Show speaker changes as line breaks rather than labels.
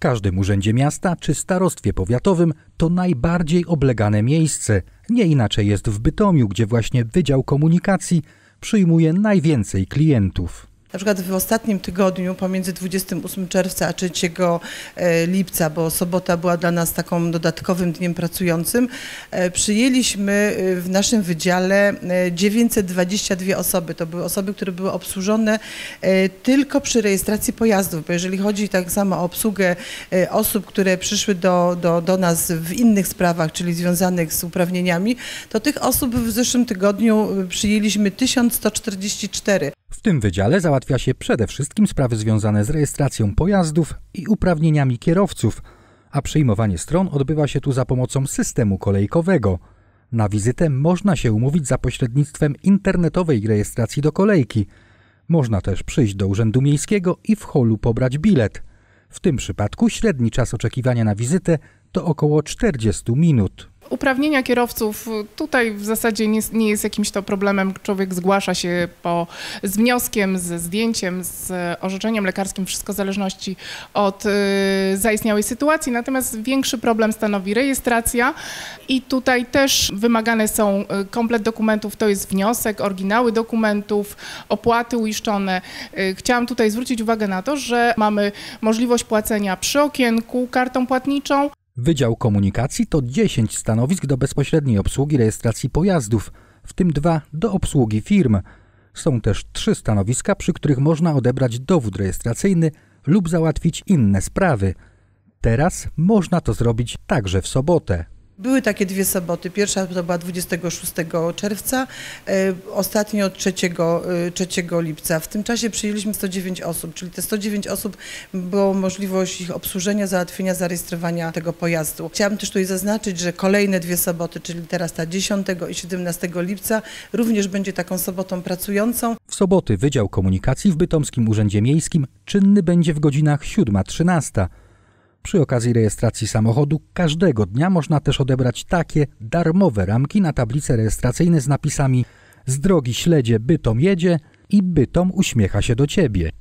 każdym urzędzie miasta czy starostwie powiatowym to najbardziej oblegane miejsce. Nie inaczej jest w Bytomiu, gdzie właśnie Wydział Komunikacji przyjmuje najwięcej klientów.
Na przykład w ostatnim tygodniu pomiędzy 28 czerwca a 3 e, lipca, bo sobota była dla nas taką dodatkowym dniem pracującym, e, przyjęliśmy e, w naszym wydziale 922 osoby. To były osoby, które były obsłużone tylko przy rejestracji pojazdów, bo jeżeli chodzi tak samo o obsługę osób, które przyszły do, do, do nas w innych sprawach, czyli związanych z uprawnieniami, to tych osób w zeszłym tygodniu przyjęliśmy 1144.
W tym wydziale załatwia się przede wszystkim sprawy związane z rejestracją pojazdów i uprawnieniami kierowców, a przyjmowanie stron odbywa się tu za pomocą systemu kolejkowego. Na wizytę można się umówić za pośrednictwem internetowej rejestracji do kolejki. Można też przyjść do Urzędu Miejskiego i w holu pobrać bilet. W tym przypadku średni czas oczekiwania na wizytę to około 40 minut
uprawnienia kierowców y, tutaj w zasadzie nie, nie, jest jakimś to problemem. Człowiek zgłasza się po, z wnioskiem, ze zdjęciem, z orzeczeniem lekarskim, wszystko w zależności od y, zaistniałej sytuacji. Natomiast większy problem stanowi rejestracja i tutaj też wymagane są y, komplet dokumentów, to jest wniosek, oryginały dokumentów, opłaty uiszczone. Y, chciałam tutaj zwrócić uwagę na to, że mamy możliwość płacenia przy okienku kartą płatniczą,
Wydział Komunikacji to 10 stanowisk do bezpośredniej obsługi rejestracji pojazdów, w tym dwa do obsługi firm. Są też trzy stanowiska, przy których można odebrać dowód rejestracyjny lub załatwić inne sprawy. Teraz można to zrobić także w sobotę.
Były takie dwie soboty. Pierwsza to była 26 czerwca, ostatnia od 3, 3 lipca. W tym czasie przyjęliśmy 109 osób, czyli te 109 osób było możliwość ich obsłużenia, załatwienia, zarejestrowania tego pojazdu. Chciałabym też tutaj zaznaczyć, że kolejne dwie soboty, czyli teraz ta 10 i 17 lipca, również będzie taką sobotą pracującą.
W soboty Wydział Komunikacji w Bytomskim Urzędzie Miejskim czynny będzie w godzinach 7-13 przy okazji rejestracji samochodu każdego dnia można też odebrać takie darmowe ramki na tablice rejestracyjne z napisami z drogi śledzie Bytom jedzie i Bytom uśmiecha się do ciebie.